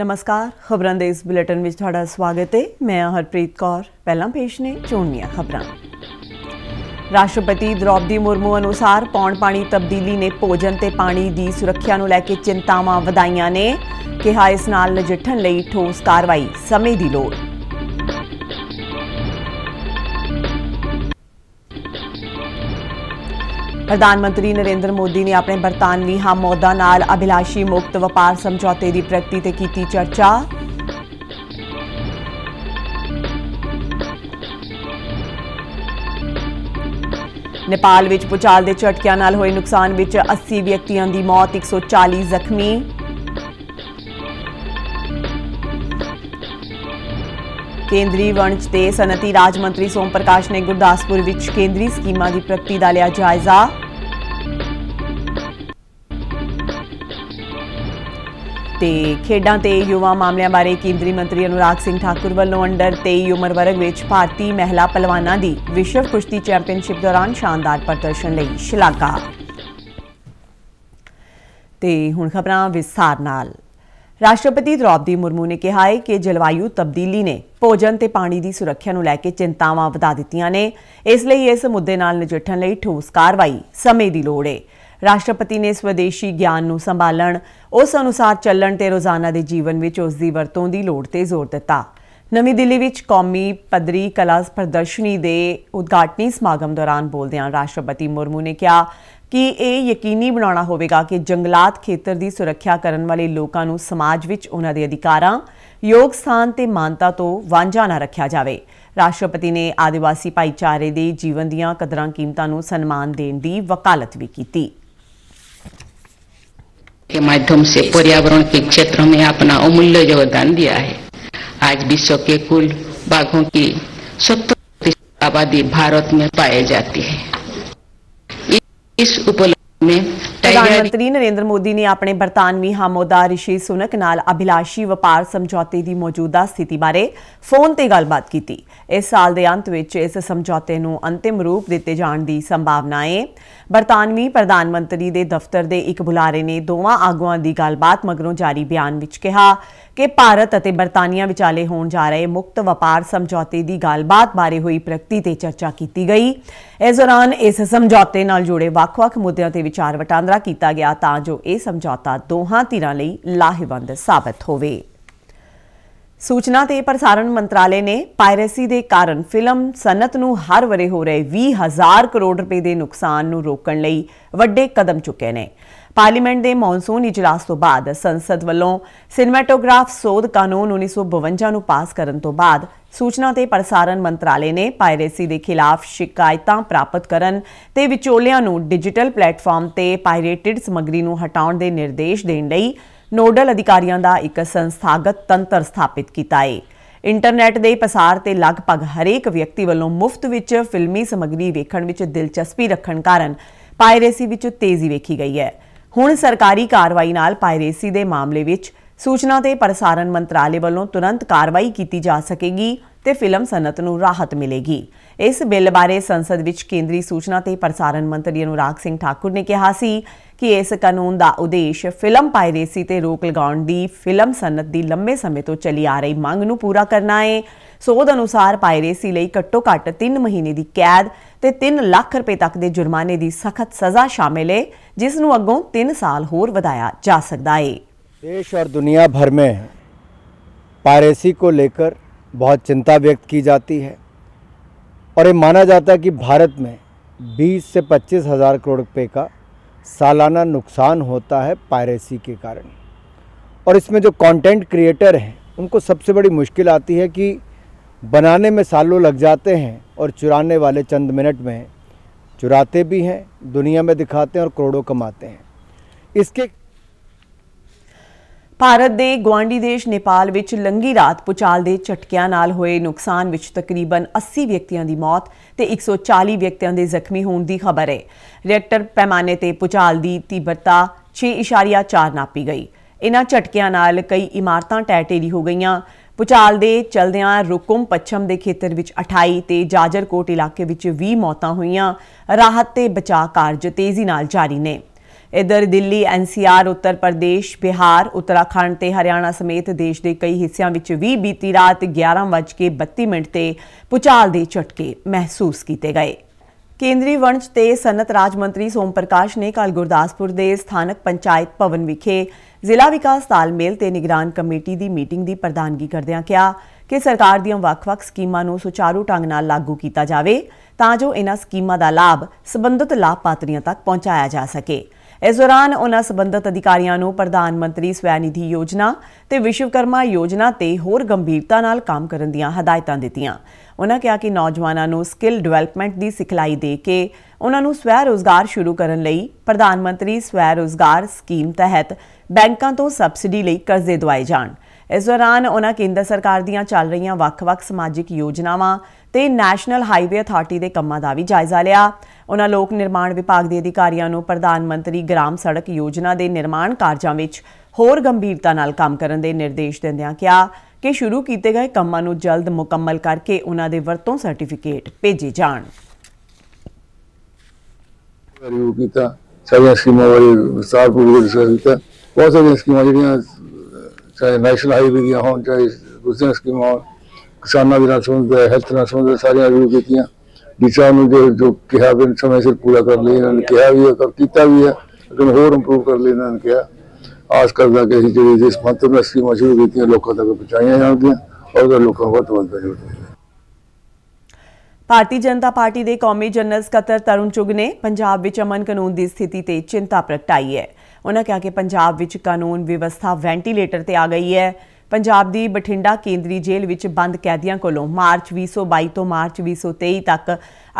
ਨਮਸਕਾਰ ਖਬਰਾਂ ਦੇ ਇਸ ਬੁਲੇਟਿਨ ਵਿੱਚ ਤੁਹਾਡਾ ਸਵਾਗਤ ਹੈ ਮੈਂ ਹਰਪ੍ਰੀਤ ਕੌਰ ਪਹਿਲਾਂ ਪੇਸ਼ ਨੇ ਚੋਣੀਆਂ ਖਬਰਾਂ ਰਾਸ਼ਟਰਪਤੀ ਦ੍ਰੋਪਦੀ ਮੁਰਮੂ ਅਨੁਸਾਰ ਪੌਣ ਪਾਣੀ ਤਬਦੀਲੀ ਨੇ ਭੋਜਨ ਤੇ ਪਾਣੀ ਦੀ ਸੁਰੱਖਿਆ ਨੂੰ ਲੈ ਕੇ ਚਿੰਤਾਵਾਂ ਵਧਾਈਆਂ ਨੇ ਕਿਹਾ ਇਸ ਨਾਲ ਨਜਿੱਠਣ ਲਈ ਠੋਸ ਕਾਰਵਾਈ ਸਮੇਂ ਦੀ ਲੋੜ ਪ੍ਰਧਾਨ ਮੰਤਰੀ ਨਰਿੰਦਰ ਮੋਦੀ ਨੇ ਆਪਣੇ ਬਰਤਾਨਵੀ ਹਮੌਦਾ ਨਾਲ ਅਭਿਲਾਸ਼ੀ ਮੁਕਤ ਵਪਾਰ ਸਮਝੌਤੇ ਦੀ ਪ੍ਰਗਤੀ ਤੇ ਕੀਤੀ ਚਰਚਾ ਨੇਪਾਲ ਵਿੱਚ ਪੁਚਾਲ ਦੇ ਝਟਕਿਆਂ ਨਾਲ ਹੋਏ ਨੁਕਸਾਨ ਵਿੱਚ 80 ਵਿਅਕਤੀਆਂ ਦੀ ਮੌਤ 140 ਜ਼ਖਮੀ ਕੇਂਦਰੀ ਵਣਜ ਤੇ ਸਨਤੀ ਰਾਜ ਮੰਤਰੀ ਸੋਮ ਪ੍ਰਕਾਸ਼ ਨੇ ਗੁਰਦਾਸਪੁਰ ਵਿੱਚ ਕੇਂਦਰੀ ਸਕੀਮਾਂ ਦੀ ਪ੍ਰਗਤੀ ਦਾ ਲਿਆ ਜਾਇਜ਼ਾ ਤੇ ਖੇਡਾਂ ਤੇ ਯੁਵਾ ਮਾਮਲਿਆਂ ਬਾਰੇ ਕੇਂਦਰੀ ਮੰਤਰੀ ਅਨੁਰਾਗ ਸਿੰਘ ਠਾਕੁਰ ਵੱਲੋਂ ਅੰਡਰ 23 ਉਮਰ ਵਰਗ ਵਿੱਚ ਭਾਰਤੀ ਮਹਿਲਾ ਪਹਿਲਵਾਨਾਂ ਦੀ ਵਿਸ਼ਵ ਕੁਸ਼ਤੀ ਚੈਂਪੀਅਨਸ਼ਿਪ ਦੌਰਾਨ ਸ਼ਾਨਦਾਰ ਪ੍ਰਦਰਸ਼ਨ ਲਈ ਸ਼ਲਾਘਾ ਤੇ ਹੁਣ ਖਬਰਾਂ ਵਿਸਥਾਰ ਨਾਲ ਰਾਸ਼ਟਰਪਤੀ ਦ੍ਰੋਪਦੀ ਮੁਰਮੂ ਨੇ ਕਿਹਾ ਹੈ ਕਿ ਜਲਵਾਯੂ ਤਬਦੀਲੀ ਨੇ ਭੋਜਨ ਤੇ ਪਾਣੀ ਦੀ ਸੁਰੱਖਿਆ ਨੂੰ ਲੈ ਕੇ ਚਿੰਤਾਵਾਂ ਵਧਾ ਦਿੱਤੀਆਂ ਨੇ ਇਸ ਲਈ ਇਸ ਮੁੱਦੇ ਨਾਲ ਨਜਿੱਠਣ ਲਈ ਠੋਸ ਕਾਰਵਾਈ ਸਮੇਂ ਦੀ ਲੋੜ ਹੈ ਰਾਸ਼ਟਰਪਤੀ ਨੇ ਸਵਦੇਸ਼ੀ ਗਿਆਨ ਨੂੰ ਸੰਭਾਲਣ ਉਸ ਅਨੁਸਾਰ ਚੱਲਣ ਤੇ ਰੋਜ਼ਾਨਾ ਦੇ ਜੀਵਨ ਵਿੱਚ ਉਸ ਦੀ ਵਰਤੋਂ ਦੀ ਲੋੜ ਤੇ ਜ਼ੋਰ ਦਿੱਤਾ ਨਵੀਂ ਦਿੱਲੀ ਵਿੱਚ ਕੌਮੀ ਪਦਰੀ ਕਲਾ ਪ੍ਰਦਰਸ਼ਨੀ ਦੇ ਉਦਘਾਟਨੀ ਸਮਾਗਮ ਦੌਰਾਨ ਬੋਲਦਿਆਂ ਰਾਸ਼ਟਰਪਤੀ ਮੁਰਮੂ ਨੇ ਕਿਹਾ ਕਿ ਇਹ ਯਕੀਨੀ ਬਣਾਉਣਾ ਹੋਵੇਗਾ ਕਿ ਜੰਗਲਾਤ ਖੇਤਰ ਦੀ ਸੁਰੱਖਿਆ ਕਰਨ ਵਾਲੇ ਲੋਕਾਂ ਨੂੰ ਸਮਾਜ ਵਿੱਚ ਉਹਨਾਂ ਦੇ ਅਧਿਕਾਰਾਂ ਯੋਗ ਸਥਾਨ ਤੇ ਮਾਨਤਾ ਤੋਂ ਵਾਂਝਾ ਨਾ ਰੱਖਿਆ ਜਾਵੇ ਰਾਸ਼ਟਰਪਤੀ ਨੇ ਆਦੀਵਾਸੀ ਭਾਈਚਾਰੇ ਦੇ ਜੀਵਨ ਦੀਆਂ ਕਦਰਾਂ ਕੀਮਤਾਂ ਨੂੰ ਸਨਮਾਨ ਦੇਣ ਦੀ ਵਕਾਲਤ ਵੀ ਕੀਤੀ के माध्यम से पर्यावरण के क्षेत्र में अपना अमूल्य योगदान दिया है आज विश्व के कुल बाघों की सत्तर आबादी भारत में पाई जाती है ਇਸ ਉਪਲਬਧ ਨੇ ਪ੍ਰਧਾਨ ਮੰਤਰੀ ਨਰਿੰਦਰ ਮੋਦੀ ਨੇ ਆਪਣੇ ਬਰਤਾਨਵੀ ਹਮੋਦਾ ਰਿਸ਼ੀ ਸੁਨਕ ਨਾਲ ਅਭਿਲਾਸ਼ੀ ਵਪਾਰ ਸਮਝੌਤੇ ਦੀ ਮੌਜੂਦਾ ਸਥਿਤੀ ਬਾਰੇ ਫੋਨ ਤੇ ਗੱਲਬਾਤ ਕੀਤੀ ਇਸ ਸਾਲ ਦੇ ਅੰਤ ਵਿੱਚ ਇਸ ਸਮਝੌਤੇ ਨੂੰ ਅੰਤਿਮ ਰੂਪ ਦਿੱਤੇ ਜਾਣ ਦੀ ਸੰਭਾਵਨਾ ਹੈ ਬਰਤਾਨਵੀ ਪ੍ਰਧਾਨ ਮੰਤਰੀ ਦੇ ਦਫ਼ਤਰ ਦੇ ਇੱਕ ਬੁਲਾਰੇ ਨੇ ਦੋਵਾਂ ਆਗੂਆਂ ਦੀ ਗੱਲਬਾਤ ਮਗਰੋਂ ਜਾਰੀ ਬਿਆਨ ਵਿੱਚ ਕਿਹਾ ਕਿ ਭਾਰਤ ਅਤੇ ਬਰਤਾਨੀਆ ਵਿਚਾਲੇ ਹੋਣ ਜਾ ਰਹੇ ਮੁਕਤ ਵਪਾਰ ਸਮਝੌਤੇ ਦੀ ਗੱਲਬਾਤ ਬਾਰੇ ਹੋਈ ਪ੍ਰਗਤੀ ਤੇ ਚਰਚਾ ਕੀਤੀ ਗਈ ਇਸ ਦੌਰਾਨ ਇਸ ਸਮਝੌਤੇ ਨਾਲ ਜੁੜੇ ਵੱਖ-ਵੱਖ ਮੁੱਦਿਆਂ ਤੇ ਵਿਚਾਰ ਵਟਾਂਦਰਾ ਕੀਤਾ ਗਿਆ ਤਾਂ ਜੋ ਇਹ ਸਮਝੌਤਾ ਦੋਹਾਂ ਧਿਰਾਂ ਲਈ ਲਾਹੇਵੰਦ ਸਾਬਤ ਹੋਵੇ ਸੂਚਨਾ ਤੇ ਪ੍ਰਸਾਰਣ ਮੰਤਰਾਲੇ ਨੇ ਪਾਇਰੇਸੀ ਦੇ ਕਾਰਨ ਫਿਲਮ ਸਨਤ ਨੂੰ ਹਰ ਵਰੇ ਹੋ ਰਹੇ 20000 ਕਰੋੜ ਰੁਪਏ ਦੇ ਨੁਕਸਾਨ ਨੂੰ ਰੋਕਣ ਲਈ ਵੱਡੇ ਕਦਮ ਚੁੱਕੇ ਨੇ ਪਾਰਲੀਮੈਂਟ ਦੇ ਮੌਨਸੂਨ ਇਜਲਾਸ ਤੋਂ ਬਾਅਦ ਸੰਸਦ ਵੱਲੋਂ ਸਿਨੇਮੈਟੋਗ੍ਰਾਫ ਸੋਧ ਕਾਨੂੰਨ 1952 ਨੂੰ ਪਾਸ ਕਰਨ ਤੋਂ ਬਾਅਦ ਸੂਚਨਾ ਤੇ ਪ੍ਰਸਾਰਣ ਮੰਤਰਾਲੇ ਨੇ ਪਾਇਰੇਸੀ ਦੇ ਖਿਲਾਫ ਸ਼ਿਕਾਇਤਾਂ ਪ੍ਰਾਪਤ ਕਰਨ ਤੇ ਵਿਚੋਲਿਆਂ ਨੂੰ ਡਿਜੀਟਲ ਪਲੇਟਫਾਰਮ ਤੇ ਪਾਇਰੇਟਿਡ ਸਮੱਗਰੀ ਨੂੰ ਹਟਾਉਣ ਦੇ ਨਿਰਦੇਸ਼ ਦੇਣ ਲਈ ਨੋਡਲ ਅਧਿਕਾਰੀਆਂ ਦਾ ਇੱਕ ਸੰਸਥਾਗਤ ਤੰਤਰ ਸਥਾਪਿਤ ਕੀਤਾ ਹੈ ਇੰਟਰਨੈਟ ਦੇ ਪਸਾਰ ਤੇ ਲਗਭਗ ਹਰੇਕ ਵਿਅਕਤੀ ਵੱਲੋਂ ਮੁਫਤ ਵਿੱਚ ਫਿਲਮੀ ਸਮੱਗਰੀ ਵੇਖਣ ਵਿੱਚ ਦਿਲਚਸਪੀ ਰੱਖਣ ਕਾਰਨ ਪਾਇਰੇਸੀ ਵਿੱਚ ਤੇਜ਼ੀ ਵੇਖੀ ਗਈ ਹੈ ਹੁਣ ਸਰਕਾਰੀ ਕਾਰਵਾਈ ਨਾਲ ਪਾਇਰੇਸੀ ਦੇ ਮਾਮਲੇ ਵਿੱਚ ਸੂਚਨਾ ਤੇ ਪ੍ਰਸਾਰਣ ਮੰਤਰਾਲੇ ਵੱਲੋਂ ਤੁਰੰਤ ਕਾਰਵਾਈ ਕੀਤੀ ਜਾ ਸਕੇਗੀ ਤੇ ਫਿਲਮ ਸਨਤ ਨੂੰ ਰਾਹਤ ਮਿਲੇਗੀ ਇਸ ਬਿੱਲ ਬਾਰੇ ਸੰਸਦ ਵਿੱਚ ਕੇਂਦਰੀ ਸੂਚਨਾ ਤੇ ਪ੍ਰਸਾਰਣ ਮੰਤਰੀ ਅਨੁਰਾਗ ਸਿੰਘ ਠਾਕੁਰ ਨੇ ਕਿਹਾ ਸੀ ਕਿ ਇਸ ਕਾਨੂੰਨ ਦਾ ਉਦੇਸ਼ ਫਿਲਮ ਪਾਇਰੇਸੀ ਤੇ ਰੋਕ ਲਗਾਉਣ ਦੀ ਫਿਲਮ ਸਨਤ ਦੀ ਲੰਮੇ ਸਮੇਂ ਤੋਂ ਚੱਲੀ ਆ ਰਹੀ ਮੰਗ ਨੂੰ ਪੂਰਾ ਕਰਨਾ ਹੈ ਸੋਧ ਅਨੁਸਾਰ ਪਾਇਰੇਸੀ ਲਈ ਘੱਟੋ-ਘੱਟ 3 ਮਹੀਨੇ ਦੀ ਕੈਦ ਤੇ 3 ਲੱਖ ਰੁਪਏ ਤੱਕ ਦੇ ਜੁਰਮਾਨੇ ਦੀ ਸਖਤ ਸਜ਼ਾ ਸ਼ਾਮਿਲ ਹੈ ਜਿਸ ਨੂੰ ਅੱਗੋਂ 3 ਸਾਲ ਹੋਰ ਵਧਾਇਆ ਜਾ ਸਕਦਾ ਹੈ ਦੇਸ਼ ਔਰ ਦੁਨੀਆ ਭਰ ਮੇ ਪਾਇਰੇਸੀ ਕੋ ਲੇਕਰ बहुत चिंता व्यक्त की जाती है और ये माना जाता है कि भारत में 20 से पच्चीस हज़ार करोड़ रुपये का सालाना नुकसान होता है पायरेसी के कारण और इसमें जो कंटेंट क्रिएटर हैं उनको सबसे बड़ी मुश्किल आती है कि बनाने में सालों लग जाते हैं और चुराने वाले चंद मिनट में चुराते भी हैं दुनिया में दिखाते हैं और करोड़ों कमाते हैं इसके ਭਾਰਤ ਦੇ ਗਵਾਂਡੀ ਦੇਸ਼ ਨੇਪਾਲ ਵਿੱਚ ਲੰਗੀ ਰਾਤ ਪੁਚਾਲ ਦੇ ਝਟਕਿਆਂ ਨਾਲ ਹੋਏ ਨੁਕਸਾਨ ਵਿੱਚ ਤਕਰੀਬਨ 80 ਵਿਅਕਤੀਆਂ ਦੀ ਮੌਤ ਤੇ 140 ਵਿਅਕਤੀਆਂ ਦੇ ਜ਼ਖਮੀ ਹੋਣ ਦੀ ਖਬਰ ਹੈ ਰੈਕਟਰ ਪੈਮਾਨੇ ਤੇ ਪੁਚਾਲ ਦੀ ਤੀਬਰਤਾ 6.4 ਨਾਪੀ ਗਈ ਇਨ੍ਹਾਂ ਝਟਕਿਆਂ ਨਾਲ ਕਈ ਇਮਾਰਤਾਂ ਟੈਟੇਰੀ ਹੋ ਗਈਆਂ ਪੁਚਾਲ ਦੇ ਚਲਦਿਆਂ ਰੁਕਮ ਪੱਛਮ ਦੇ ਖੇਤਰ ਵਿੱਚ 28 ਤੇ ਜਾਜਰਕੋਟ ਇਲਾਕੇ ਵਿੱਚ 20 ਮੌਤਾਂ ਹੋਈਆਂ ਰਾਹਤ ਤੇ ਬਚਾਅ ਕਾਰਜ ਤੇਜ਼ੀ ਨਾਲ ਜਾਰੀ ਨੇ ਇਧਰ ਦਿੱਲੀ ਐਨਸੀਆਰ ਉੱਤਰ ਪ੍ਰਦੇਸ਼ ਬਿਹਾਰ ਉੱਤਰਾਖੰਡ ਤੇ ਹਰਿਆਣਾ ਸਮੇਤ ਦੇਸ਼ ਦੇ ਕਈ ਹਿੱਸਿਆਂ ਵਿੱਚ ਵੀ ਬੀਤੀ ਰਾਤ 11:32 ਮਿੰਟ ਤੇ ਪੁਚਾਲ ਦੇ ਝਟਕੇ ਮਹਿਸੂਸ ਕੀਤੇ ਗਏ ਕੇਂਦਰੀ ਵਣਜ ਤੇ ਸਨਤ ਰਾਜ ਮੰਤਰੀ ਸੋਮ ਪ੍ਰਕਾਸ਼ ਨੇ ਕੱਲ ਗੁਰਦਾਸਪੁਰ ਦੇ ਸਥਾਨਕ ਪੰਚਾਇਤ ਭਵਨ ਵਿਖੇ ਜ਼ਿਲ੍ਹਾ ਵਿਕਾਸ ਤਾਲਮੇਲ ਤੇ ਨਿਗਰਾਨ ਕਮੇਟੀ ਦੀ ਮੀਟਿੰਗ ਦੀ ਪ੍ਰਧਾਨਗੀ ਕਰਦਿਆਂ ਕਿਹਾ ਕਿ ਸਰਕਾਰ ਦੀਆਂ ਵੱਖ-ਵੱਖ ਸਕੀਮਾਂ ਨੂੰ ਸੁਚਾਰੂ ਢੰਗ ਨਾਲ ਲਾਗੂ ਕੀਤਾ ਜਾਵੇ ਤਾਂ ਜੋ ਇਹਨਾਂ ਸਕੀਮਾਂ ਦਾ ਲਾਭ ਸਬੰਧਤ ਲਾਭਪਾਤਰੀਆਂ ਤੱਕ ਪਹੁੰਚਾਇਆ ਜਾ ਸਕੇ। ਇਸ ਦੌਰਾਨ ਉਹਨਾਂ ਸਬੰਧਤ ਅਧਿਕਾਰੀਆਂ ਨੂੰ ਪ੍ਰਧਾਨ ਮੰਤਰੀ ਸਵੈ ਨਿਧੀ ਯੋਜਨਾ ਤੇ ਵਿਸ਼ਵਕਰਮਾ ਯੋਜਨਾ ਤੇ ਹੋਰ ਗੰਭੀਰਤਾ ਨਾਲ ਕੰਮ ਕਰਨ ਦੀਆਂ ਹਦਾਇਤਾਂ ਦਿੱਤੀਆਂ ਉਹਨਾਂ ਕਿਹਾ ਕਿ ਨੌਜਵਾਨਾਂ ਨੂੰ ਸਕਿੱਲ ਡਿਵੈਲਪਮੈਂਟ ਦੀ ਸਿਖਲਾਈ ਦੇ ਕੇ ਉਹਨਾਂ ਨੂੰ ਸਵੈ ਰੋਜ਼ਗਾਰ ਸ਼ੁਰੂ ਕਰਨ ਲਈ ਪ੍ਰਧਾਨ ਮੰਤਰੀ ਸਵੈ ਰੋਜ਼ਗਾਰ ਸਕੀਮ ਤਹਿਤ ਬੈਂਕਾਂ ਤੋਂ ਸਬਸਿਡੀ ਲਈ ਕਰਜ਼ੇ ਦਿਵਾਏ ਜਾਣ ਇਸ ਦੌਰਾਨ ਉਹਨਾਂ ਕੇਂਦਰ ਸਰਕਾਰ ਦੀਆਂ ਚੱਲ ਰਹੀਆਂ ਵੱਖ-ਵੱਖ ਸਮਾਜਿਕ ਯੋਜਨਾਵਾਂ ਤੇ ਨੈਸ਼ਨਲ ਹਾਈਵੇ ਅਥਾਰਟੀ ਦੇ ਕੰਮਾਂ ਦਾ ਵੀ ਜਾਇਜ਼ਾ ਲਿਆ ਉਹਨਾਂ ਲੋਕ ਨਿਰਮਾਣ ਵਿਭਾਗ ਦੇ ਅਧਿਕਾਰੀਆਂ ਨੂੰ ਪ੍ਰਧਾਨ ਮੰਤਰੀ ਗ੍ਰਾਮ ਸੜਕ ਯੋਜਨਾ ਦੇ ਨਿਰਮਾਣ ਕਾਰਜਾਂ ਵਿੱਚ ਹੋਰ ਗੰਭੀਰਤਾ ਨਾਲ ਕੰਮ ਕਰਨ ਦੇ ਨਿਰਦੇਸ਼ ਦਿੰਦਿਆਂ ਕਿਹਾ ਕਿ ਸ਼ੁਰੂ ਕੀਤੇ ਗਏ ਕੰਮਾਂ ਨੂੰ ਜਲਦ ਮੁਕੰਮਲ ਕਰਕੇ ਉਹਨਾਂ ਦੇ ਵਰਤੋਂ ਸਰਟੀਫਿਕੇਟ ਭੇਜੇ ਜਾਣ ਕੀਤਾ ਸਾਰੀਆਂ ਸਕੀਮਾਂ ਵਾਲੀ ਵਿਸਥਾਰ ਪੂਰਵਕ ਕੀਤਾ ਬਹੁਤ ਸਾਰੀਆਂ ਸਕੀਮਾਂ ਜਿਹੜੀਆਂ ਚਾਹੇ ਨੈਸ਼ਨਲ ਹਾਈਵੇ ਦੀਆਂ ਹੋਣ ਚਾਹੇ ਦੂਸਰੀਆਂ ਸਕੀਮਾਂ ਹੋਣ ਕਿਸਾਨਾਂ ਦੇ ਨਾਲ ਸੰਬੰਧਿਤ ਹੈਲਥ ਨਾਲ ਸੰਬੰਧਿਤ ਸਾਰੀਆਂ ਰਿਵਿਊ ਕੀਤੀਆਂ ਵਿਚਾਰ ਨੂੰ ਜੋ ਕਿਹਾ ਵੀ ਸਮੇਂ ਸਿਰ ਪੂਰਾ ਕਰ ਲਈ ਇਹਨਾਂ ਨੇ ਕਿਹਾ ਵੀ ਹੈ ਕਰ ਕੀਤਾ ਵੀ ਹੈ ਲੇਕਿਨ ਹੋਰ ਇੰਪਰੂਵ ਕਰ ਲਈ ਇਹਨਾਂ ਨੇ ਕਿਹਾ ਆਸ ਕਰਦਾ ਕਿ ਅਸੀਂ ਜਿਹੜੀ ਇਸ ਮੰਤਰ ਸਕੀਮਾਂ ਸ਼ੁਰੂ ਕੀਤੀਆਂ ਲੋਕਾਂ ਤੱਕ ਪਹੁੰਚਾਈਆਂ ਜਾਣਗੀਆਂ ਔਰ ਲੋਕਾਂ ਵੱਧ ਵੱਧ ਜੁੜਦੇ ਭਾਰਤੀ ਜਨਤਾ ਪਾਰਟੀ ਦੇ ਕੌਮੀ ਜਨਰਲ ਸਕੱਤਰ ਤਰੁਣ ਚੁਗ ਨੇ ਪੰਜਾਬ ਵਿੱਚ ਅਮਨ ਕਾਨੂੰਨ ਦੀ ਸਥਿਤੀ ਤੇ ਚਿੰਤਾ ਪ੍ਰਗਟਾਈ ਹੈ ਉਹਨਾਂ ਕਿਹਾ ਕਿ ਪੰਜਾਬ ਵਿੱਚ ਕਾਨੂੰਨ ਵਿਵਸਥਾ ਵੈਂਟੀਲੇਟਰ ਤੇ ਆ ਗਈ ਹੈ ਪੰਜਾਬ ਦੀ ਬਠਿੰਡਾ ਕੇਂਦਰੀ ਜੇਲ੍ਹ ਵਿੱਚ ਬੰਦ ਕੈਦੀਆਂ ਕੋਲੋਂ ਮਾਰਚ 2022 ਤੋਂ ਮਾਰਚ 2023 ਤੱਕ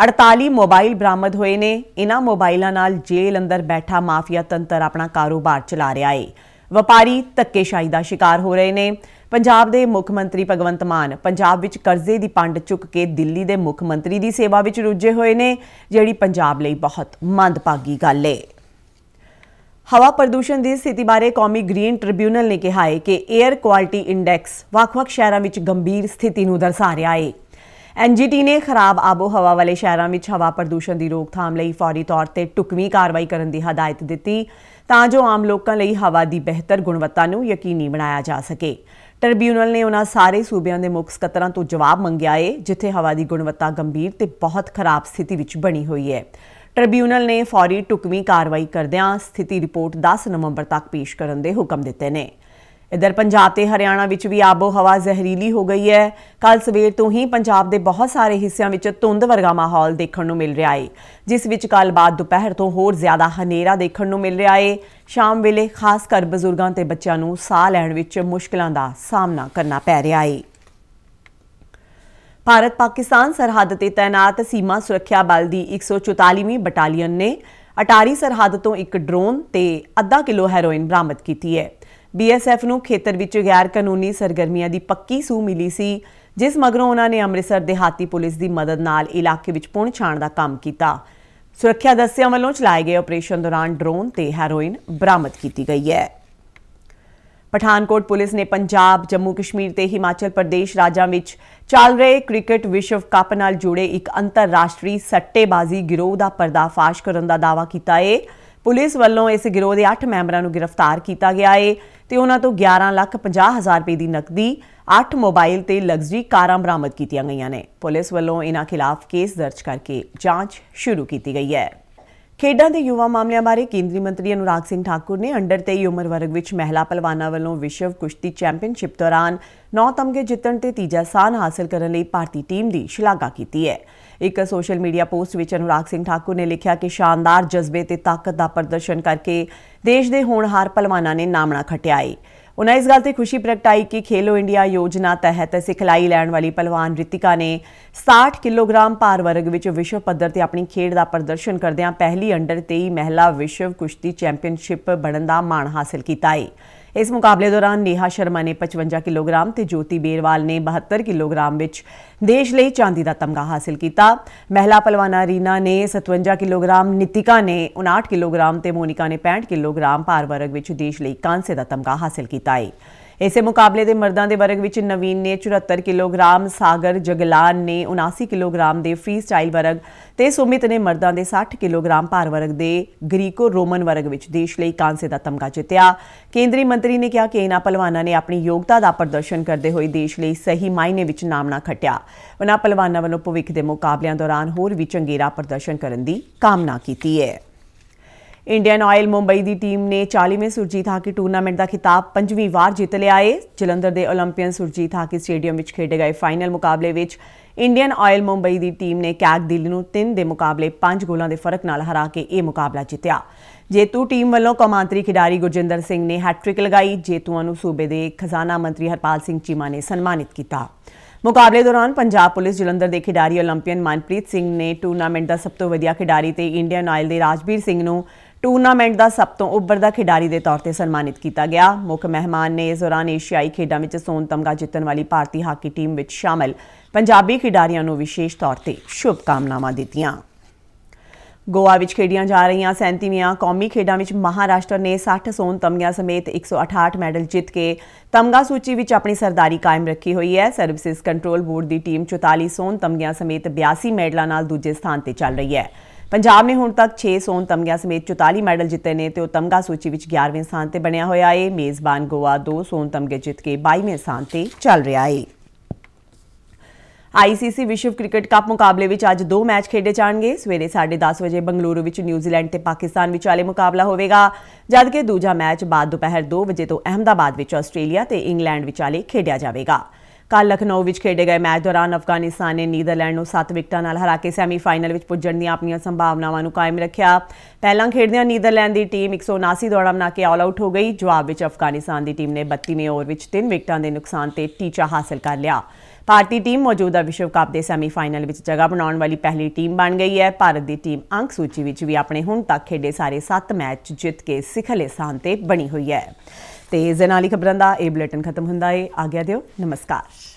48 ਮੋਬਾਈਲ ਬਰਾਮਦ ਹੋਏ ਨੇ ਇਨ੍ਹਾਂ ਮੋਬਾਈਲਾਂ ਨਾਲ ਜੇਲ੍ਹ ਅੰਦਰ ਬੈਠਾ ਮਾਫੀਆ ਤੰਤਰ ਆਪਣਾ ਕਾਰੋਬਾਰ ਚਲਾ ਰਿਹਾ ਹੈ ਵਪਾਰੀ ਧੱਕੇਸ਼ਾਹੀ ਦਾ ਸ਼ਿਕਾਰ ਹੋ ਰਹੇ ਨੇ ਪੰਜਾਬ ਦੇ ਮੁੱਖ ਮੰਤਰੀ ਭਗਵੰਤ ਮਾਨ ਪੰਜਾਬ ਵਿੱਚ ਕਰਜ਼ੇ ਦੀ ਪੰਡ ਚੁੱਕ ਕੇ ਦਿੱਲੀ ਦੇ ਮੁੱਖ ਮੰਤਰੀ ਦੀ ਸੇਵਾ ਵਿੱਚ ਰੁੱਝੇ ਹੋਏ ਨੇ ਜਿਹੜੀ ਪੰਜਾਬ ਲਈ ਬਹੁਤ ਮੰਦਭਾਗੀ ਗੱਲ ਹੈ ਹਵਾ ਪ੍ਰਦੂਸ਼ਣ ਦੀ ਸਥਿਤੀ ਬਾਰੇ ਕੌਮੀ ਗ੍ਰੀਨ ਟ੍ਰਿਬਿਊਨਲ ਨੇ ਕਿਹਾ ਹੈ ਕਿ 에ਅਰ ਕੁਆਲਿਟੀ ਇੰਡੈਕਸ ਵੱਖ-ਵੱਖ ਸ਼ਹਿਰਾਂ ਵਿੱਚ ਗੰਭੀਰ ਸਥਿਤੀ ਨੂੰ ਦਰਸਾ ਰਿਹਾ ਹੈ। ਐਨਜੀਟੀ ਨੇ ਖਰਾਬ ਆਬੋ ਹਵਾ ਵਾਲੇ ਸ਼ਹਿਰਾਂ ਵਿੱਚ ਹਵਾ ਪ੍ਰਦੂਸ਼ਣ ਦੀ ਰੋਕਥਾਮ ਲਈ ਫੌਰੀ ਤੌਰ ਤੇ ਟੁਕਵੀਂ ਕਾਰਵਾਈ ਕਰਨ ਦੀ ਹਦਾਇਤ ਦਿੱਤੀ ਤਾਂ ਜੋ ਆਮ ਲੋਕਾਂ ਲਈ ਹਵਾ ਦੀ ਬਿਹਤਰ ਗੁਣਵੱਤਾ ਨੂੰ ਯਕੀਨੀ ਬਣਾਇਆ ਜਾ ਸਕੇ। ਟ੍ਰਿਬਿਊਨਲ ਨੇ ਉਹਨਾਂ ਸਾਰੇ ਸੂਬਿਆਂ ਦੇ ਮੁੱਖ ਸਕੱਤਰਾਂ ਤੋਂ ਜਵਾਬ ਮੰਗਿਆ ਹੈ ਜਿੱਥੇ ਹਵਾ ਦੀ ਗੁਣਵੱਤਾ ਗੰਭੀਰ ਤੇ ਬਹੁਤ ਖਰਾਬ ਸਥਿਤੀ ਵਿੱਚ ਬਣੀ ਹੋਈ ਹੈ। ਟ੍ਰਿਬਿਊਨਲ ਨੇ ਫੌਰੀ ਟੁਕਵੀਂ ਕਾਰਵਾਈ ਕਰਦਿਆਂ ਸਥਿਤੀ ਰਿਪੋਰਟ 10 ਨਵੰਬਰ ਤੱਕ ਪੇਸ਼ ਕਰਨ ਦੇ ਹੁਕਮ ਦਿੱਤੇ ਨੇ ਇਧਰ ਪੰਜਾਬ ਤੇ ਹਰਿਆਣਾ ਵਿੱਚ ਵੀ ਆਬੋ ਹਵਾ ਜ਼ਹਿਰੀਲੀ ਹੋ ਗਈ ਹੈ ਕੱਲ ਸਵੇਰ ਤੋਂ ਹੀ ਪੰਜਾਬ ਦੇ ਬਹੁਤ ਸਾਰੇ ਹਿੱਸਿਆਂ ਵਿੱਚ ਧੁੰਦ ਵਰਗਾ ਮਾਹੌਲ ਦੇਖਣ ਨੂੰ ਮਿਲ ਰਿਹਾ ਹੈ ਜਿਸ ਵਿੱਚ ਕੱਲ ਬਾਅਦ ਦੁਪਹਿਰ ਤੋਂ ਹੋਰ ਜ਼ਿਆਦਾ ਹਨੇਰਾ ਦੇਖਣ ਨੂੰ ਮਿਲ ਰਿਹਾ ਹੈ ਸ਼ਾਮ ਵੇਲੇ ਖਾਸ ਕਰ ਬਜ਼ੁਰਗਾਂ ਤੇ ਬੱਚਿਆਂ ਨੂੰ ਸਾਹ ਲੈਣ ਵਿੱਚ ਮੁਸ਼ਕਲਾਂ ਦਾ ਸਾਹਮਣਾ ਕਰਨਾ ਪੈ ਰਿਹਾ ਹੈ ਭਾਰਤ ਪਾਕਿਸਤਾਨ ਸਰਹੱਦ ਤੇ ਤਾਇਨਾਤ ਸੀਮਾ ਸੁਰੱਖਿਆ ਬਲ ਦੀ 144ਵੀਂ ਬਟਾਲੀਅਨ ਨੇ ਅਟਾਰੀ ਸਰਹੱਦ ਤੋਂ ਇੱਕ ਡਰੋਨ ਤੇ ਅੱਧਾ ਕਿਲੋ ਹੈਰੋਇਨ ਬਰਾਮਦ ਕੀਤੀ ਹੈ ਬੀਐਸਐਫ ਨੂੰ ਖੇਤਰ ਵਿੱਚ ਗੈਰ ਕਾਨੂੰਨੀ ਸਰਗਰਮੀਆਂ ਦੀ ਪੱਕੀ ਸੂ ਮਿਲੀ ਸੀ ਜਿਸ ਮਗਰੋਂ ਉਹਨਾਂ ਨੇ ਅੰਮ੍ਰਿਤਸਰ ਦੇਹਾਤੀ ਪੁਲਿਸ ਦੀ ਮਦਦ ਨਾਲ ਇਲਾਕੇ ਵਿੱਚ ਪਹੁੰਚਾਣ ਦਾ ਕੰਮ ਕੀਤਾ ਸੁਰੱਖਿਆ ਦਸਤਿਆਂ ਵੱਲੋਂ ਚਲਾਏ ਗਏ ਆਪਰੇਸ਼ਨ ਦੌਰਾਨ ਡਰੋਨ ਤੇ ਹੈਰੋਇਨ ਬਰਾਮਦ ਕੀਤੀ ਗਈ ਹੈ ਪਠਾਨਕੋਟ ਪੁਲਿਸ ਨੇ ਪੰਜਾਬ ਜੰਮੂ ਕਸ਼ਮੀਰ ਤੇ ਹਿਮਾਚਲ ਪ੍ਰਦੇਸ਼ ਰਾਜਾਂ ਵਿੱਚ ਚੱਲ ਰਹੇ ਕ੍ਰਿਕਟ ਵਿਸ਼ਵ ਕੱਪ ਨਾਲ ਜੁੜੇ ਇੱਕ ਅੰਤਰਰਾਸ਼ਟਰੀ ਸੱਟੇਬਾਜ਼ੀ ਗਿਰੋਹ ਦਾ ਪਰਦਾਫਾਸ਼ ਕਰਨ ਦਾ ਦਾਅਵਾ ਕੀਤਾ ਹੈ ਪੁਲਿਸ ਵੱਲੋਂ ਇਸ ਗਿਰੋਹ ਦੇ 8 ਮੈਂਬਰਾਂ ਨੂੰ ਗ੍ਰਿਫਤਾਰ ਕੀਤਾ ਗਿਆ ਹੈ ਤੇ ਉਹਨਾਂ ਤੋਂ 11 ਲੱਖ 50 ਹਜ਼ਾਰ ਰੁਪਏ ਦੀ ਨਕਦੀ 8 ਮੋਬਾਈਲ ਤੇ ਲਗਜ਼ਰੀ ਕਾਰਾਂ ਬਰਾਮਦ ਕੀਤੀਆਂ ਗਈਆਂ ਨੇ ਪੁਲਿਸ ਵੱਲੋਂ ਇਹਨਾਂ ਖਿਲਾਫ ਕੇਸ ਦਰਜ ਕਰਕੇ ਜਾਂਚ ਸ਼ੁਰੂ ਕੀਤੀ ਗਈ ਹੈ ਖੇਡਾਂ ਦੇ ਯੁਵਾ ਮਾਮਲਿਆਂ ਬਾਰੇ ਕੇਂਦਰੀ ਮੰਤਰੀ ਅਨੁਰਾਗ ਸਿੰਘ ਠਾਕੁਰ ਨੇ ਅੰਡਰ 23 ਉਮਰ ਵਰਗ ਵਿੱਚ ਮਹਿਲਾ ਪਹਿਲਵਾਨਾਂ ਵੱਲੋਂ ਵਿਸ਼ਵ ਕੁਸ਼ਤੀ ਚੈਂਪੀਅਨਸ਼ਿਪ ਦੌਰਾਨ 9 ਤਮਗੇ ਜਿੱਤਣ ਤੇ ਤੀਜਾ ਸਥਾਨ ਹਾਸਲ ਕਰਨ ਲਈ ਭਾਰਤੀ ਟੀਮ ਦੀ ਸ਼ਲਾਘਾ ਕੀਤੀ ਹੈ। ਇੱਕ ਸੋਸ਼ਲ ਮੀਡੀਆ ਪੋਸਟ ਵਿੱਚ ਅਨੁਰਾਗ ਸਿੰਘ ਠਾਕੁਰ ਨੇ ਲਿਖਿਆ ਕਿ ਸ਼ਾਨਦਾਰ ਜਜ਼ਬੇ ਤੇ ਤਾਕਤ ਦਾ ਪ੍ਰਦਰਸ਼ਨ ਕਰਕੇ ਦੇਸ਼ ਦੇ ਹੋਣਹਾਰ ਪਹਿਲਵਾਨਾਂ ਨੇ ਨਾਮਣਾ ਖਟਿਆਈ ਉਹਨਾਂ ਇਸ ਗੱਲ ਤੇ ਖੁਸ਼ੀ ਪ੍ਰਗਟਾਈ ਕਿ ਖੇਲੋ ਇੰਡੀਆ ਯੋਜਨਾ ਤਹਿਤ ਸਿਖਲਾਈ ਲੈਣ ਵਾਲੀ ਪਹਿਲਵਾਨ ਰਿਤਿਕਾ ਨੇ 60 ਕਿਲੋਗ੍ਰਾਮ ਭਾਰ ਵਰਗ ਵਿੱਚ ਵਿਸ਼ਵ ਪੱਧਰ ਤੇ ਆਪਣੀ ਖੇਡ ਦਾ ਪ੍ਰਦਰਸ਼ਨ ਕਰਦਿਆਂ ਪਹਿਲੀ ਅੰਡਰ 23 ਮਹਿਲਾ ਵਿਸ਼ਵ ਕੁਸ਼ਤੀ ਚੈਂਪੀਅਨਸ਼ਿਪ ਬਣਨ ਦਾ ਮਾਣ ਹਾਸਲ ਕੀਤਾ ਹੈ ਇਸ ਮੁਕਾਬਲੇ ਦੌਰਾਨ ਨੀਹਾ ਸ਼ਰਮਾ ਨੇ 55 ਕਿਲੋਗ੍ਰਾਮ ਤੇ ਜੋਤੀ ਬੇਰਵਾਲ ਨੇ 72 ਕਿਲੋਗ੍ਰਾਮ ਵਿੱਚ ਦੇਸ਼ ਲਈ ਚਾਂਦੀ ਦਾ ਤਮਗਾ ਹਾਸਲ ਕੀਤਾ ਮਹਿਲਾ ਪਹਿਲਵਾਨਾ ਰੀਨਾ ਨੇ 57 ਕਿਲੋਗ੍ਰਾਮ ਨਿਤਿਕਾ ਨੇ 59 ਕਿਲੋਗ੍ਰਾਮ ਤੇ ਮੋਨਿਕਾ ਨੇ 65 ਕਿਲੋਗ੍ਰਾਮ ਭਾਰ ਵਰਗ ਵਿੱਚ ਦੇਸ਼ ਲਈ ਕਾਂਸੇ ਦਾ ਤਮਗਾ ਹਾਸਲ ਕੀਤਾ ਹੈ ਇਸੇ ਮੁਕਾਬਲੇ ਦੇ ਮਰਦਾਂ ਦੇ ਵਰਗ ਵਿੱਚ ਨਵੀਨ ਨੇ 74 ਕਿਲੋਗ੍ਰਾਮ ਸਾਗਰ ਜਗਲਾਨ ਨੇ 79 ਕਿਲੋਗ੍ਰਾਮ ਦੇ ਫ੍ਰੀ ਸਟਾਈਲ ਵਰਗ ਤੇ ਸੁਮਿਤ ਨੇ ਮਰਦਾਂ ਦੇ 60 ਕਿਲੋਗ੍ਰਾਮ ਭਾਰ ਵਰਗ ਦੇ ਗ੍ਰੀਕੋ ਰੋਮਨ ਵਰਗ ਵਿੱਚ ਦੇਸ਼ ਲਈ ਕਾਂਸੇ ਦਾ ਤਮਗਾ ਜਿੱਤਿਆ ਕੇਂਦਰੀ ਮੰਤਰੀ ਨੇ ਕਿਹਾ ਕਿ ਇਹਨਾਂ ਪਹਿਲਵਾਨਾਂ ਨੇ ਆਪਣੀ ਯੋਗਤਾ ਦਾ ਪ੍ਰਦਰਸ਼ਨ ਕਰਦੇ ਹੋਏ ਦੇਸ਼ ਲਈ ਸਹੀ ਮਾਇਨੇ ਵਿੱਚ ਨਾਮਣਾ ਖਟਿਆ ਉਹਨਾਂ ਪਹਿਲਵਾਨਾਂ ਵੱਲੋਂ ਭਵਿੱਖ ਦੇ ਮੁਕਾਬਲਿਆਂ ਦੌਰਾਨ ਹੋਰ ਵੀ ਚੰਗੇਰਾ ਪ੍ਰਦਰਸ਼ਨ ਕਰਨ ਦੀ ਕਾਮਨਾ ਕੀਤੀ ਹੈ ਇੰਡੀਅਨ ਆਇਲ ਮੁੰਬਈ ਦੀ ਟੀਮ ਨੇ 40ਵੇਂ ਸੁਰਜੀਤ ਹਾਕੀ ਟੂਰਨਾਮੈਂਟ ਦਾ ਖਿਤਾਬ ਪੰਜਵੀਂ ਵਾਰ ਜਿੱਤ ਲਿਆ ਹੈ ਜਲੰਧਰ ਦੇ 올ੰਪੀਅਨ ਸੁਰਜੀਤ ਹਾਕੀ ਸਟੇਡੀਅਮ ਵਿੱਚ ਖੇਡੇ ਗਏ ਫਾਈਨਲ ਮੁਕਾਬਲੇ ਵਿੱਚ ਇੰਡੀਅਨ ਆਇਲ ਮੁੰਬਈ ਦੀ ਟੀਮ ਨੇ ਕੈਕ ਦਿੱਲੀ ਨੂੰ 3 ਦੇ ਮੁਕਾਬਲੇ 5 ਗੋਲਾਂ ਦੇ ਫਰਕ ਨਾਲ ਹਰਾ ਕੇ ਇਹ ਮੁਕਾਬਲਾ ਜਿੱਤਿਆ ਜੇਤੂ ਟੀਮ ਵੱਲੋਂ ਕਮਾਂਤਰੀ ਖਿਡਾਰੀ ਗੁਰਜਿੰਦਰ ਸਿੰਘ ਨੇ ਹੈਟ੍ਰਿਕ ਲਗਾਈ ਜੇਤੂਆਂ ਨੂੰ ਸੂਬੇ ਦੇ ਖਜ਼ਾਨਾ ਮੰਤਰੀ ਹਰਪਾਲ ਸਿੰਘ ਚੀਮਾ ਨੇ ਸਨਮਾਨਿਤ ਕੀਤਾ ਮੁਕਾਬਲੇ ਦੌਰਾਨ ਪੰਜਾਬ ਪੁਲਿਸ ਜਲੰਧਰ ਦੇ ਖਿਡਾਰੀ 올림픽ੀਅਨ ਮਨਪ੍ਰੀਤ ਸਿੰਘ ਨੇ ਟੂਰਨਾਮੈਂਟ ਦਾ ਸਭ ਤੋਂ ਵਧੀਆ ਖਿਡਾਰੀ ਤੇ ਇੰਡੀਅਨ ਆਇਲ ਦੇ ਰਾਜਵੀਰ ਸਿੰਘ ਨੂੰ ਟੂਰਨਾਮੈਂਟ ਦਾ ਸਭ ਤੋਂ ਉੱਭਰਦਾ ਖਿਡਾਰੀ ਦੇ ਤੌਰ ਤੇ ਸਨਮਾਨਿਤ ਕੀਤਾ ਗਿਆ ਮੁੱਖ ਮਹਿਮਾਨ ਨੇ ਇਸ ਦੌਰਾਨ ਏਸ਼ੀਆਈ ਖੇਡਾਂ ਵਿੱਚ ਸੋਨ ਤਮਗਾ ਜਿੱਤਣ ਵਾਲੀ ਭਾਰਤੀ ਹਾਕੀ ਟੀਮ ਵਿੱਚ ਸ਼ਾਮਲ ਪੰਜਾਬੀ ਖਿਡਾਰੀਆਂ ਨੂੰ ਵਿਸ਼ੇਸ਼ ਤੌਰ ਤੇ ਸ਼ੁਭ ਕਾਮਨਾਵਾਂ ਦਿੱਤੀਆਂ ਗੋਆ ਵਿੱਚ ਖੇਡੀਆਂ ਜਾ ਰਹੀਆਂ 37ਵੀਆਂ ਕੌਮੀ ਖੇਡਾਂ ਵਿੱਚ ਮਹਾਰਾਸ਼ਟਰ ਨੇ 60 ਸੋਨ ਤਮਗਿਆਂ ਸਮੇਤ 168 ਮੈਡਲ ਜਿੱਤ ਕੇ ਤਮਗਾ ਸੂਚੀ ਵਿੱਚ ਆਪਣੀ ਸਰਦਾਰੀ ਕਾਇਮ ਰੱਖੀ ਹੋਈ ਹੈ ਸਰਵਿਸਿਜ਼ ਕੰਟਰੋਲ ਬੋਰਡ ਦੀ ਟੀਮ 44 ਸੋਨ ਤਮਗਿਆਂ ਸਮੇਤ 82 ਮੈਡਲਾਂ ਨਾਲ ਦੂਜੇ ਸਥਾਨ ਤੇ ਚੱਲ ਰਹੀ ਹੈ ਪੰਜਾਬ ਨੇ ਹੁਣ ਤੱਕ 6 ਸੋਨ ਤਮਗਿਆਂ ਸਮੇਤ 44 ਮੈਡਲ ਜਿੱਤੇ ਨੇ ਤੇ ਉਹ ਤਮਗਾ ਸੂਚੀ ਵਿੱਚ 11ਵੇਂ ਸਥਾਨ ਤੇ ਬਣਿਆ ਹੋਇਆ ਹੈ ਮੇਜ਼ਬਾਨ ਗੋਆ 2 ਸੋਨ ਤਮਗੇ ਜਿੱਤ ਕੇ 22ਵੇਂ ਸਥਾਨ ਤੇ ਚੱਲ ਰਿਹਾ ਹੈ ਆਈਸੀਸੀ ਵਿਸ਼ਵ ਕ੍ਰਿਕਟ ਕੱਪ ਮੁਕਾਬਲੇ ਵਿੱਚ ਅੱਜ ਦੋ ਮੈਚ ਖੇਡੇ ਜਾਣਗੇ ਸਵੇਰੇ 10:30 ਵਜੇ ਬੰਗਲੁਰੂ ਵਿੱਚ ਨਿਊਜ਼ੀਲੈਂਡ ਤੇ ਪਾਕਿਸਤਾਨ ਵਿਚਾਲੇ ਮੁਕਾਬਲਾ ਹੋਵੇਗਾ ਜਦਕਿ ਦੂਜਾ ਮੈਚ ਬਾਅਦ ਦੁਪਹਿਰ 2 ਵਜੇ ਤੋਂ ਅਹਮਦਾਬਾਦ ਵਿੱਚ ਆਸਟ੍ਰੇਲੀਆ ਤੇ ਇੰਗਲੈਂਡ ਵਿਚਾਲੇ ਖੇਡਿਆ ਜਾਵੇਗਾ ਕੱਲ ਲਖਨਊ ਵਿੱਚ ਖੇਡੇ ਗਏ ਮੈਚ ਦੌਰਾਨ ਅਫਗਾਨਿਸਤਾਨ ਨੇ ਨੀਦਰਲੈਂਡ ਨੂੰ 7 ਵਿਕਟਾਂ ਨਾਲ ਹਰਾ ਕੇ ਸੈਮੀਫਾਈਨਲ ਵਿੱਚ ਪੁੱਜਣ ਦੀਆਂ ਆਪਣੀਆਂ ਸੰਭਾਵਨਾਵਾਂ ਨੂੰ ਕਾਇਮ ਰੱਖਿਆ ਪਹਿਲਾਂ ਖੇਡਦਿਆਂ ਨੀਦਰਲੈਂਡ ਦੀ ਟੀਮ 179 ਦੌੜਾਂ ਬਣਾ ਕੇ ਆਲ ਆਊਟ ਹੋ ਗਈ ਜਵਾਬ ਵਿੱਚ ਅਫਗਾਨਿਸਤਾਨ ਦੀ ਟੀਮ ਨੇ 32ਵੇਂ ਓਵਰ ਵਿੱਚ 3 ਵਿਕਟਾਂ ਦੇ ਨੁਕਸਾਨ ਤੇ ਟੀਚਾ ਹਾਸਲ ਕਰ ਲਿਆ ਭਾਰਤੀ ਟੀਮ ਮੌਜੂਦਾ ਵਿਸ਼ਵ ਕੱਪ ਦੇ ਸੈਮੀਫਾਈਨਲ ਵਿੱਚ ਜਗ੍ਹਾ ਬਣਾਉਣ ਵਾਲੀ ਪਹਿਲੀ ਟੀਮ ਬਣ ਗਈ ਹੈ ਭਾਰਤ ਦੀ ਟੀਮ ਅੰਕ ਸੂਚੀ ਵਿੱਚ ਵੀ ਆਪਣੇ ਹੁਣ ਤੱਕ ਖੇਡੇ ਸਾਰੇ 7 ਮੈਚ ਜਿੱਤ ਕੇ ਸਿਖਲੇ ਸਥਾਨ ਤੇ ਬਣੀ ਹੋਈ ਹੈ ਤੇ ਜ਼ਨਾਲੀ ਖਬਰਾਂ ਦਾ ਇਹ ਬੁਲੇਟਿਨ ਖਤਮ ਹੁੰਦਾ ਹੈ ਆਗਿਆ ਦਿਓ ਨਮਸਕਾਰ